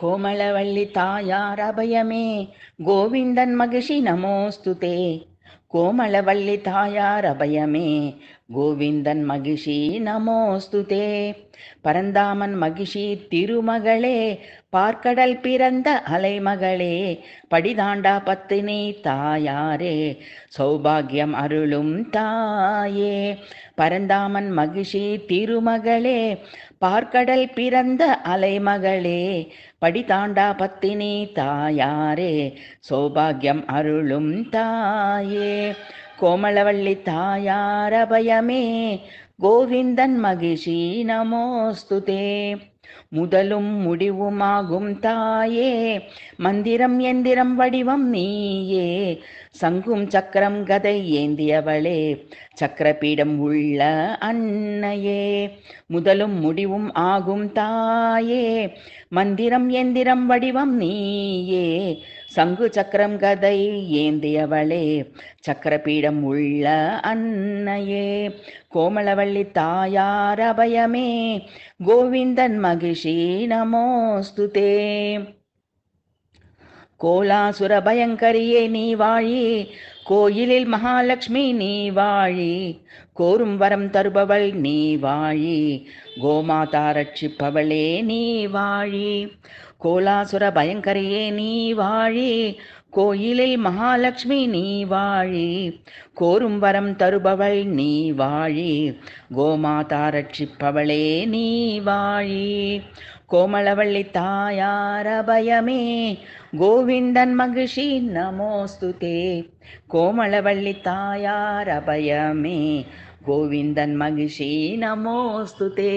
कोमलवल्लिताया रभय मे गोविन्दन्मगषि नमोऽस्तु ते கோவிந்தன் மகிஷி நமோஸ்து தே பரந்தாமன் மகிஷி திருமகளே பார்க்கடல் பிறந்த அலைமகளே படிதாண்டா பத்தினி தாயாரே சௌபாகியம் அருளும் தாயே பரந்தாமன் மகிஷி திருமகளே பார்க்கடல் பிறந்த அலைமகளே படிதாண்டா பத்தினி தாயாரே சௌபாகியம் அருளும் தாயே கோமளவள்ளி தாயார் அபயமே கோவிந்தன் மகிஷி நமோஸ்துதே முதலும் முடிவுமாகும் தாயே மந்திரம் எந்திரம் வடிவம் நீயே சங்கும் சக்கரம் கதை ஏந்தியவளே சக்கரபீடம் உள்ள அன்னையே முதலும் முடிவும் ஆகும் தாயே மந்திரம் எந்திரம் வடிவம் நீயே சங்கு சக்கரம் கதை ஏந்தியவளே சக்கரபீடம் உள்ள அன்னையே கோமளவள்ளி தாயார் அபயமே கோவிந்தன் மகிஷி நமோஸ்துதே கோலாசுர பயங்கரியே நீ வாழி கோயிலில் மகாலட்சுமி நீ வாழி கோரும் வரம் தருபவள் நீ வாழி கோமாதா ரட்சிப்பவளே நீ வாழி கோலாசுர பயங்கரியே நீ வாழி கோயிலில் மகாலட்சுமி நீ வாழி கோரும் வரம் தருபவள் நீ வாழி கோமாதா ரட்சிப்பவளே நீ வாழி கோமளவள்ளி தாயார பயமே கோவிந்தன் மகிழ்ச்சி நமோஸ்துதே கோமளவள்ளி தாயார பயமே கோவிந்தன் மகிழ்ச்சி நமோஸ்துதே